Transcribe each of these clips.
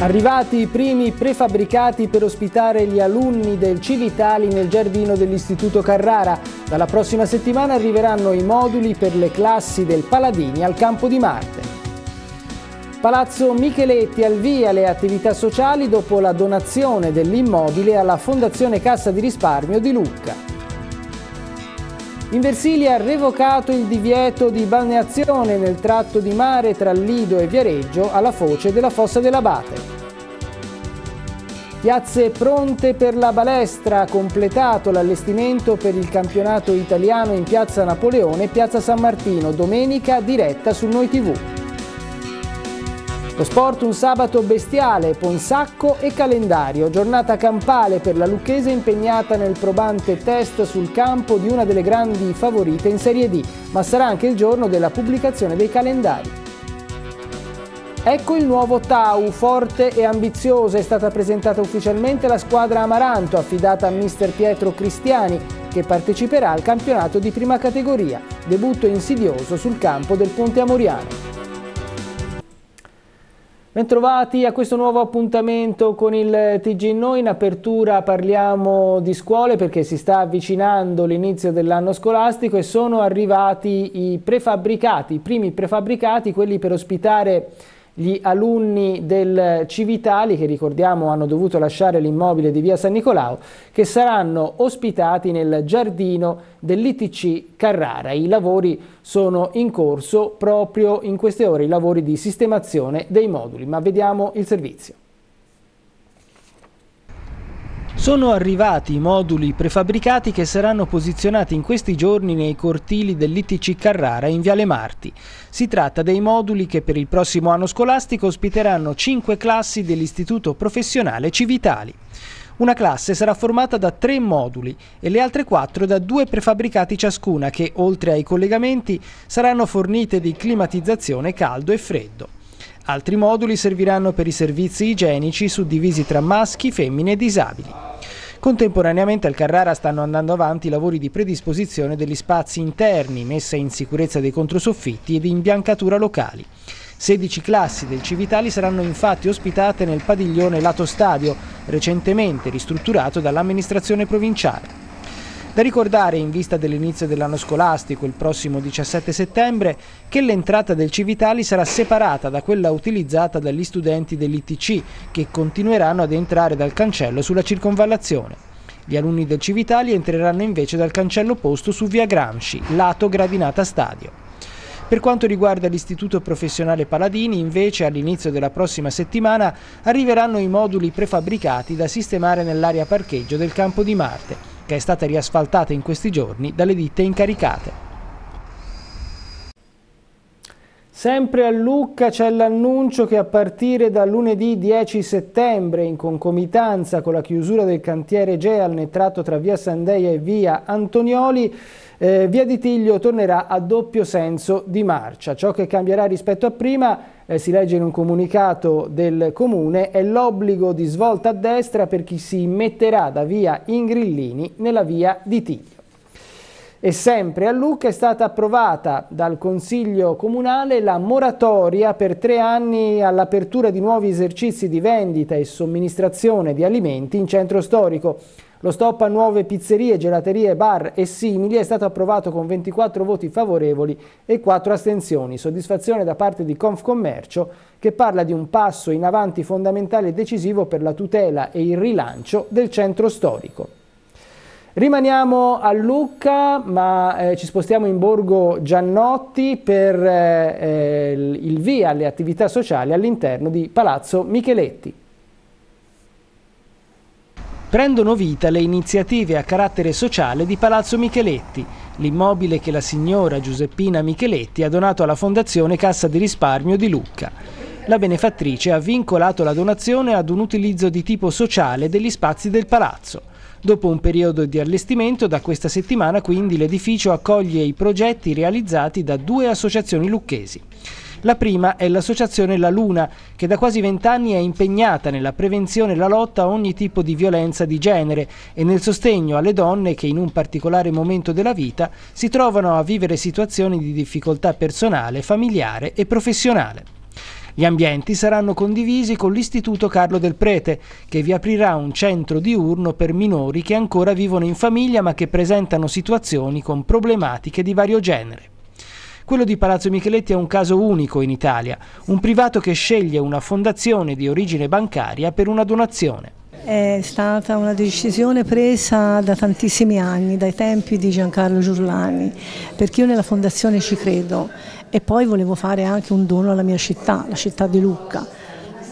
Arrivati i primi prefabbricati per ospitare gli alunni del Civitali nel giardino dell'Istituto Carrara. Dalla prossima settimana arriveranno i moduli per le classi del Paladini al Campo di Marte. Palazzo Micheletti al via le attività sociali dopo la donazione dell'immobile alla Fondazione Cassa di Risparmio di Lucca. In Versilia ha revocato il divieto di balneazione nel tratto di mare tra Lido e Viareggio alla foce della Fossa dell'Abate. Piazze pronte per la balestra, completato l'allestimento per il campionato italiano in piazza Napoleone e piazza San Martino, domenica diretta su Noi TV. Lo sport un sabato bestiale, Ponsacco e calendario, giornata campale per la Lucchese impegnata nel probante test sul campo di una delle grandi favorite in Serie D, ma sarà anche il giorno della pubblicazione dei calendari. Ecco il nuovo Tau, forte e ambizioso, è stata presentata ufficialmente la squadra Amaranto affidata a mister Pietro Cristiani che parteciperà al campionato di prima categoria, debutto insidioso sul campo del Ponte Amoriano. Bentrovati a questo nuovo appuntamento con il TG Noi. In apertura parliamo di scuole perché si sta avvicinando l'inizio dell'anno scolastico e sono arrivati i prefabbricati, i primi prefabbricati, quelli per ospitare gli alunni del Civitali, che ricordiamo hanno dovuto lasciare l'immobile di via San Nicolao, che saranno ospitati nel giardino dell'ITC Carrara. I lavori sono in corso proprio in queste ore, i lavori di sistemazione dei moduli, ma vediamo il servizio. Sono arrivati i moduli prefabbricati che saranno posizionati in questi giorni nei cortili dell'ITC Carrara in Viale Marti. Si tratta dei moduli che per il prossimo anno scolastico ospiteranno cinque classi dell'Istituto Professionale Civitali. Una classe sarà formata da tre moduli e le altre quattro da due prefabbricati ciascuna che, oltre ai collegamenti, saranno fornite di climatizzazione caldo e freddo. Altri moduli serviranno per i servizi igienici suddivisi tra maschi, femmine e disabili. Contemporaneamente al Carrara stanno andando avanti i lavori di predisposizione degli spazi interni, messa in sicurezza dei controsoffitti ed imbiancatura locali. 16 classi del Civitali saranno infatti ospitate nel padiglione Lato Stadio, recentemente ristrutturato dall'amministrazione provinciale. Da ricordare in vista dell'inizio dell'anno scolastico il prossimo 17 settembre che l'entrata del Civitali sarà separata da quella utilizzata dagli studenti dell'ITC che continueranno ad entrare dal cancello sulla circonvallazione. Gli alunni del Civitali entreranno invece dal cancello posto su via Gramsci, lato gradinata stadio. Per quanto riguarda l'Istituto Professionale Paladini, invece, all'inizio della prossima settimana arriveranno i moduli prefabbricati da sistemare nell'area parcheggio del Campo di Marte che è stata riasfaltata in questi giorni dalle ditte incaricate. Sempre a Lucca c'è l'annuncio che a partire da lunedì 10 settembre, in concomitanza con la chiusura del cantiere Geal nel tratto tra via Sandeia e via Antonioli, eh, via di Tiglio tornerà a doppio senso di marcia. Ciò che cambierà rispetto a prima, eh, si legge in un comunicato del comune, è l'obbligo di svolta a destra per chi si metterà da via Ingrillini nella via di Tiglio. E sempre a Lucca è stata approvata dal Consiglio Comunale la moratoria per tre anni all'apertura di nuovi esercizi di vendita e somministrazione di alimenti in centro storico. Lo stop a nuove pizzerie, gelaterie, bar e simili è stato approvato con 24 voti favorevoli e 4 astensioni. Soddisfazione da parte di Confcommercio che parla di un passo in avanti fondamentale e decisivo per la tutela e il rilancio del centro storico. Rimaniamo a Lucca, ma eh, ci spostiamo in Borgo Giannotti per eh, eh il via alle attività sociali all'interno di Palazzo Micheletti prendono vita le iniziative a carattere sociale di Palazzo Micheletti, l'immobile che la signora Giuseppina Micheletti ha donato alla Fondazione Cassa di Risparmio di Lucca. La benefattrice ha vincolato la donazione ad un utilizzo di tipo sociale degli spazi del palazzo. Dopo un periodo di allestimento, da questa settimana quindi l'edificio accoglie i progetti realizzati da due associazioni lucchesi. La prima è l'associazione La Luna, che da quasi vent'anni è impegnata nella prevenzione e la lotta a ogni tipo di violenza di genere e nel sostegno alle donne che in un particolare momento della vita si trovano a vivere situazioni di difficoltà personale, familiare e professionale. Gli ambienti saranno condivisi con l'Istituto Carlo del Prete, che vi aprirà un centro diurno per minori che ancora vivono in famiglia ma che presentano situazioni con problematiche di vario genere. Quello di Palazzo Micheletti è un caso unico in Italia, un privato che sceglie una fondazione di origine bancaria per una donazione. È stata una decisione presa da tantissimi anni, dai tempi di Giancarlo Giurlani, perché io nella fondazione ci credo e poi volevo fare anche un dono alla mia città, la città di Lucca.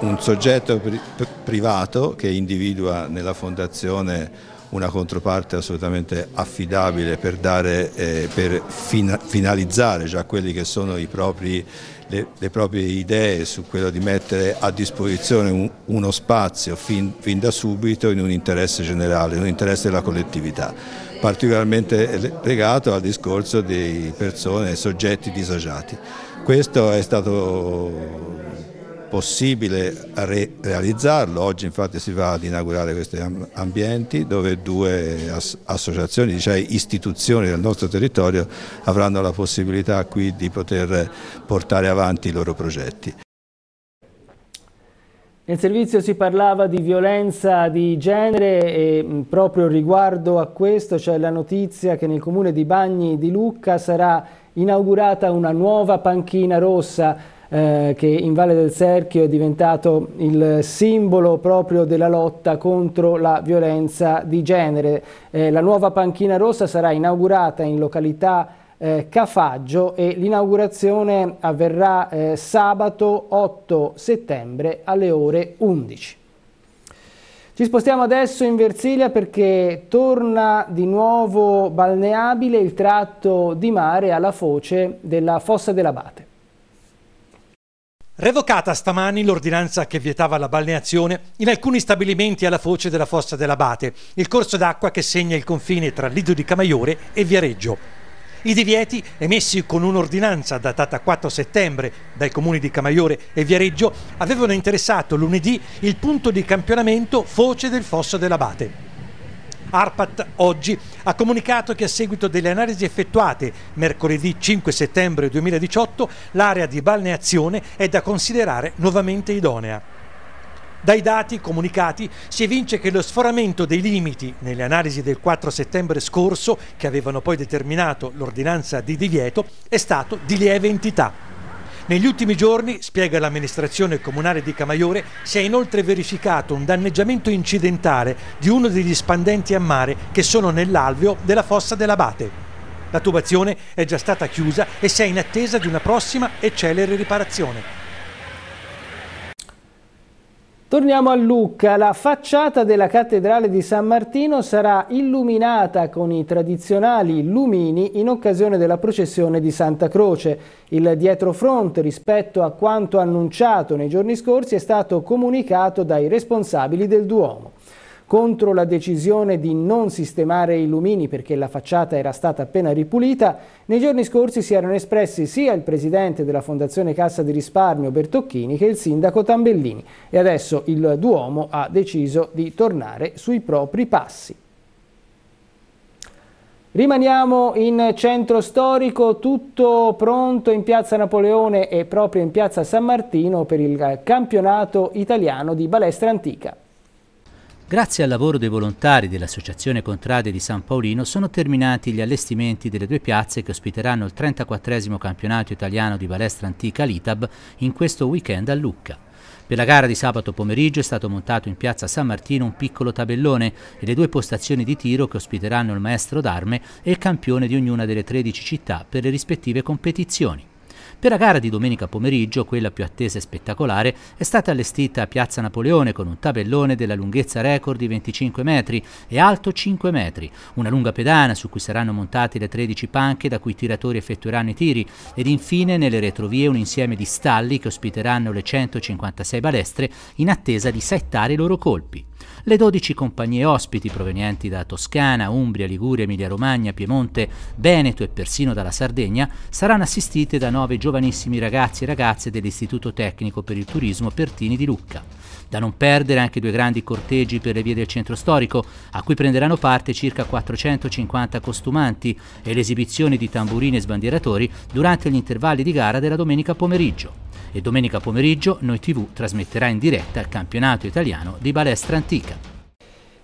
Un soggetto pri privato che individua nella fondazione una controparte assolutamente affidabile per, dare, eh, per finalizzare già quelli che sono propri, le, le, proprie idee su quello di mettere a disposizione un, uno spazio fin, fin da subito in un interesse generale, in un interesse della collettività, particolarmente legato al discorso di persone e soggetti disagiati. Questo è stato possibile re realizzarlo, oggi infatti si va ad inaugurare questi ambienti dove due as associazioni, cioè istituzioni del nostro territorio avranno la possibilità qui di poter portare avanti i loro progetti. Nel servizio si parlava di violenza di genere e proprio riguardo a questo c'è la notizia che nel comune di Bagni di Lucca sarà inaugurata una nuova panchina rossa eh, che in Valle del Serchio è diventato il simbolo proprio della lotta contro la violenza di genere. Eh, la nuova panchina rossa sarà inaugurata in località eh, Cafaggio e l'inaugurazione avverrà eh, sabato 8 settembre alle ore 11. Ci spostiamo adesso in Versilia perché torna di nuovo balneabile il tratto di mare alla foce della Fossa dell'Abate. Revocata stamani l'ordinanza che vietava la balneazione in alcuni stabilimenti alla foce della fossa dell'Abate, il corso d'acqua che segna il confine tra Lido di Camaiore e Viareggio. I divieti, emessi con un'ordinanza datata 4 settembre dai comuni di Camaiore e Viareggio, avevano interessato lunedì il punto di campionamento foce del fosso dell'Abate. ARPAT oggi ha comunicato che a seguito delle analisi effettuate mercoledì 5 settembre 2018 l'area di balneazione è da considerare nuovamente idonea. Dai dati comunicati si evince che lo sforamento dei limiti nelle analisi del 4 settembre scorso, che avevano poi determinato l'ordinanza di divieto, è stato di lieve entità. Negli ultimi giorni, spiega l'amministrazione comunale di Camaiore, si è inoltre verificato un danneggiamento incidentale di uno degli spandenti a mare che sono nell'alveo della fossa dell'Abate. La tubazione è già stata chiusa e si è in attesa di una prossima e celere riparazione. Torniamo a Lucca, la facciata della cattedrale di San Martino sarà illuminata con i tradizionali lumini in occasione della processione di Santa Croce. Il dietrofront rispetto a quanto annunciato nei giorni scorsi è stato comunicato dai responsabili del Duomo contro la decisione di non sistemare i lumini perché la facciata era stata appena ripulita, nei giorni scorsi si erano espressi sia il presidente della Fondazione Cassa di Risparmio Bertocchini che il sindaco Tambellini e adesso il Duomo ha deciso di tornare sui propri passi. Rimaniamo in centro storico, tutto pronto in piazza Napoleone e proprio in piazza San Martino per il campionato italiano di balestra antica. Grazie al lavoro dei volontari dell'Associazione Contrade di San Paolino sono terminati gli allestimenti delle due piazze che ospiteranno il 34 campionato italiano di balestra antica Litab in questo weekend a Lucca. Per la gara di sabato pomeriggio è stato montato in piazza San Martino un piccolo tabellone e le due postazioni di tiro che ospiteranno il maestro d'arme e il campione di ognuna delle 13 città per le rispettive competizioni. Per la gara di domenica pomeriggio, quella più attesa e spettacolare, è stata allestita a Piazza Napoleone con un tabellone della lunghezza record di 25 metri e alto 5 metri, una lunga pedana su cui saranno montate le 13 panche da cui i tiratori effettueranno i tiri ed infine nelle retrovie un insieme di stalli che ospiteranno le 156 balestre in attesa di saettare i loro colpi. Le 12 compagnie ospiti provenienti da Toscana, Umbria, Liguria, Emilia-Romagna, Piemonte, Veneto e persino dalla Sardegna saranno assistite da nove giovanissimi ragazzi e ragazze dell'Istituto Tecnico per il Turismo Pertini di Lucca. Da non perdere anche due grandi corteggi per le vie del centro storico, a cui prenderanno parte circa 450 costumanti e l'esibizione di tamburini e sbandieratori durante gli intervalli di gara della domenica pomeriggio. E domenica pomeriggio Noi TV trasmetterà in diretta il campionato italiano di balestra antica.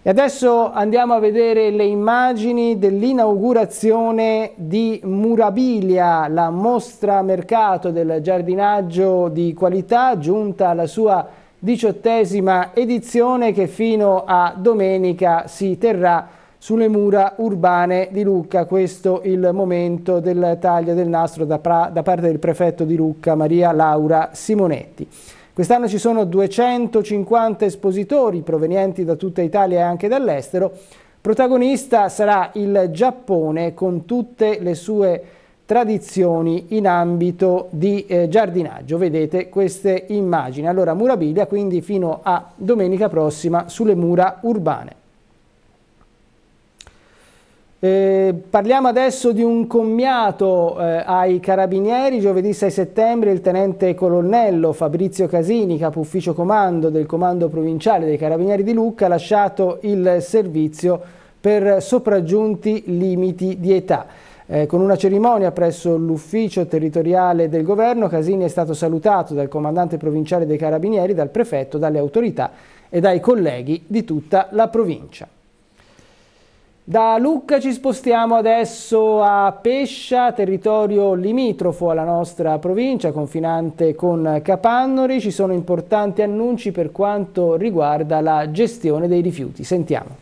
E adesso andiamo a vedere le immagini dell'inaugurazione di Murabilia, la mostra mercato del giardinaggio di qualità giunta alla sua diciottesima edizione che fino a domenica si terrà sulle mura urbane di Lucca. Questo è il momento del taglio del nastro da, da parte del prefetto di Lucca, Maria Laura Simonetti. Quest'anno ci sono 250 espositori provenienti da tutta Italia e anche dall'estero. Protagonista sarà il Giappone con tutte le sue tradizioni in ambito di eh, giardinaggio. Vedete queste immagini. Allora Murabilia quindi fino a domenica prossima sulle mura urbane. Eh, parliamo adesso di un commiato eh, ai carabinieri. Giovedì 6 settembre il tenente colonnello Fabrizio Casini, capo ufficio comando del comando provinciale dei carabinieri di Lucca, ha lasciato il servizio per sopraggiunti limiti di età. Eh, con una cerimonia presso l'ufficio territoriale del governo, Casini è stato salutato dal comandante provinciale dei Carabinieri, dal prefetto, dalle autorità e dai colleghi di tutta la provincia. Da Lucca ci spostiamo adesso a Pescia, territorio limitrofo alla nostra provincia, confinante con Capannori. Ci sono importanti annunci per quanto riguarda la gestione dei rifiuti. Sentiamo.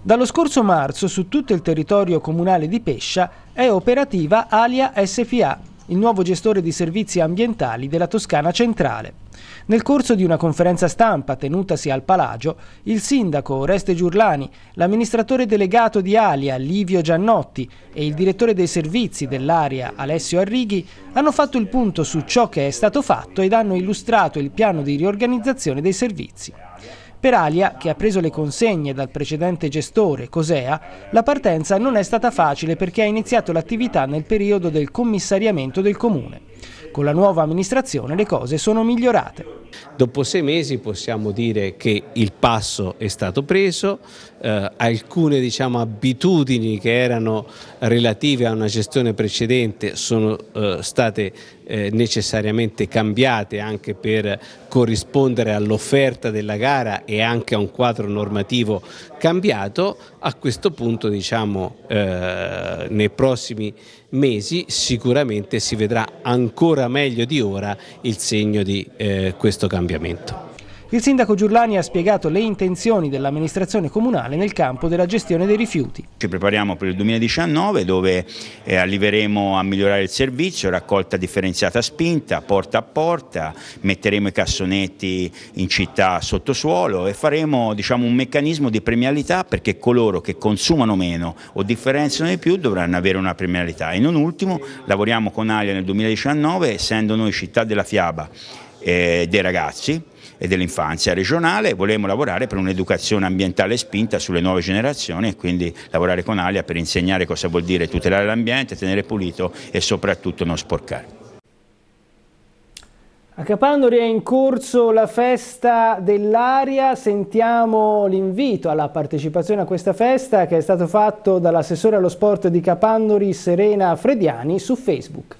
Dallo scorso marzo su tutto il territorio comunale di Pescia è operativa Alia SFA, il nuovo gestore di servizi ambientali della Toscana centrale. Nel corso di una conferenza stampa tenutasi al Palagio, il sindaco Oreste Giurlani, l'amministratore delegato di Alia Livio Giannotti e il direttore dei servizi dell'area Alessio Arrighi hanno fatto il punto su ciò che è stato fatto ed hanno illustrato il piano di riorganizzazione dei servizi. Per Alia, che ha preso le consegne dal precedente gestore, Cosea, la partenza non è stata facile perché ha iniziato l'attività nel periodo del commissariamento del comune. Con la nuova amministrazione le cose sono migliorate. Dopo sei mesi possiamo dire che il passo è stato preso, eh, alcune diciamo, abitudini che erano relative a una gestione precedente sono eh, state eh, necessariamente cambiate anche per corrispondere all'offerta della gara e anche a un quadro normativo cambiato. A questo punto diciamo, eh, nei prossimi mesi sicuramente si vedrà ancora meglio di ora il segno di eh, questo questo cambiamento. Il sindaco Giurlani ha spiegato le intenzioni dell'amministrazione comunale nel campo della gestione dei rifiuti. Ci prepariamo per il 2019 dove eh, arriveremo a migliorare il servizio, raccolta differenziata spinta, porta a porta, metteremo i cassonetti in città sottosuolo e faremo diciamo, un meccanismo di premialità perché coloro che consumano meno o differenziano di più dovranno avere una premialità. E non ultimo lavoriamo con Alia nel 2019 essendo noi città della Fiaba eh, dei ragazzi e dell'infanzia regionale, volevamo lavorare per un'educazione ambientale spinta sulle nuove generazioni e quindi lavorare con Alia per insegnare cosa vuol dire tutelare l'ambiente, tenere pulito e soprattutto non sporcare. A Capandori è in corso la festa dell'aria, sentiamo l'invito alla partecipazione a questa festa che è stato fatto dall'assessore allo sport di Capandori Serena Frediani su Facebook.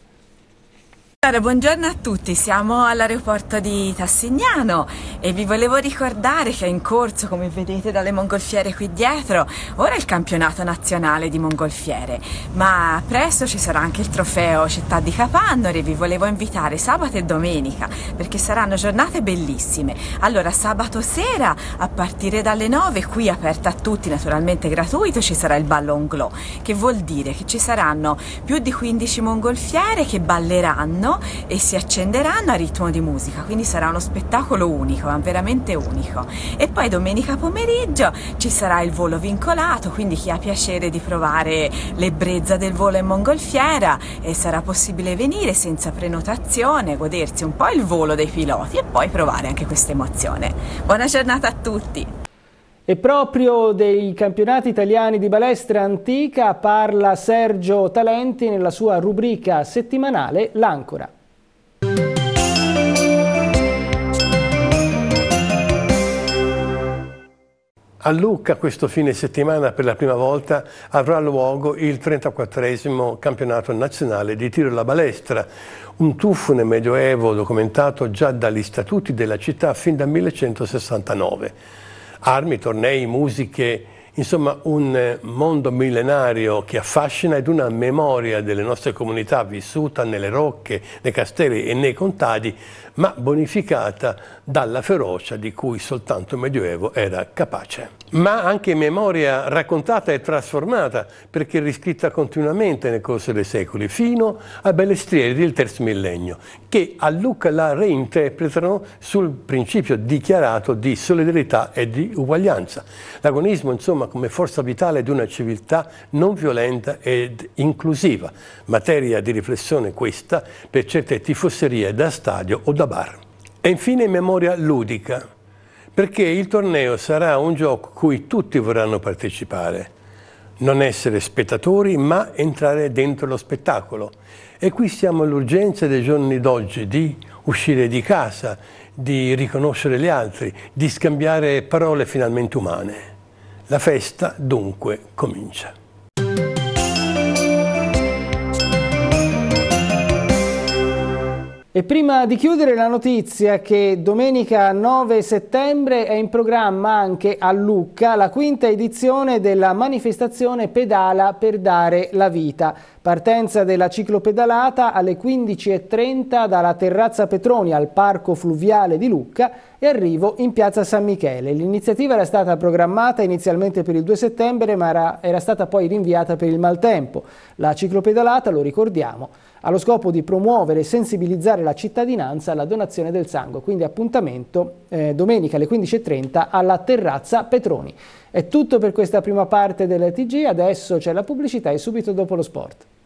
Allora, buongiorno a tutti, siamo all'aeroporto di Tassignano e vi volevo ricordare che è in corso, come vedete dalle mongolfiere qui dietro, ora il campionato nazionale di mongolfiere, ma presto ci sarà anche il trofeo Città di Capannori, vi volevo invitare sabato e domenica perché saranno giornate bellissime. Allora, sabato sera a partire dalle 9, qui aperta a tutti, naturalmente gratuito, ci sarà il ballo Glow, che vuol dire che ci saranno più di 15 mongolfiere che balleranno piano e si accenderanno a ritmo di musica, quindi sarà uno spettacolo unico, veramente unico. E poi domenica pomeriggio ci sarà il volo vincolato, quindi chi ha piacere di provare l'ebbrezza del volo in mongolfiera e eh, sarà possibile venire senza prenotazione, godersi un po' il volo dei piloti e poi provare anche questa emozione. Buona giornata a tutti! E proprio dei campionati italiani di balestra antica parla Sergio Talenti nella sua rubrica settimanale L'Ancora. A Lucca questo fine settimana per la prima volta avrà luogo il 34 campionato nazionale di tiro alla balestra, un tuffo nel Medioevo documentato già dagli statuti della città fin dal 1169 armi, tornei, musiche, insomma un eh, mondo millenario che affascina ed una memoria delle nostre comunità vissuta nelle rocche, nei castelli e nei contadi, ma bonificata dalla ferocia di cui soltanto il Medioevo era capace ma anche memoria raccontata e trasformata, perché riscritta continuamente nel corso dei secoli, fino a Bellestrieri del terzo millennio, che a Lucca la reinterpretano sul principio dichiarato di solidarietà e di uguaglianza. L'agonismo, insomma, come forza vitale di una civiltà non violenta ed inclusiva, materia di riflessione questa per certe tifosserie da stadio o da bar. E infine memoria ludica perché il torneo sarà un gioco cui tutti vorranno partecipare, non essere spettatori ma entrare dentro lo spettacolo. E qui siamo all'urgenza dei giorni d'oggi di uscire di casa, di riconoscere gli altri, di scambiare parole finalmente umane. La festa dunque comincia. E prima di chiudere la notizia che domenica 9 settembre è in programma anche a Lucca la quinta edizione della manifestazione Pedala per dare la vita. Partenza della ciclopedalata alle 15.30 dalla terrazza Petroni al Parco Fluviale di Lucca e arrivo in Piazza San Michele. L'iniziativa era stata programmata inizialmente per il 2 settembre ma era, era stata poi rinviata per il maltempo. La ciclopedalata, lo ricordiamo, allo scopo di promuovere e sensibilizzare la cittadinanza alla donazione del sangue. Quindi appuntamento eh, domenica alle 15.30 alla terrazza Petroni. È tutto per questa prima parte dell'ETG, adesso c'è la pubblicità e subito dopo lo sport.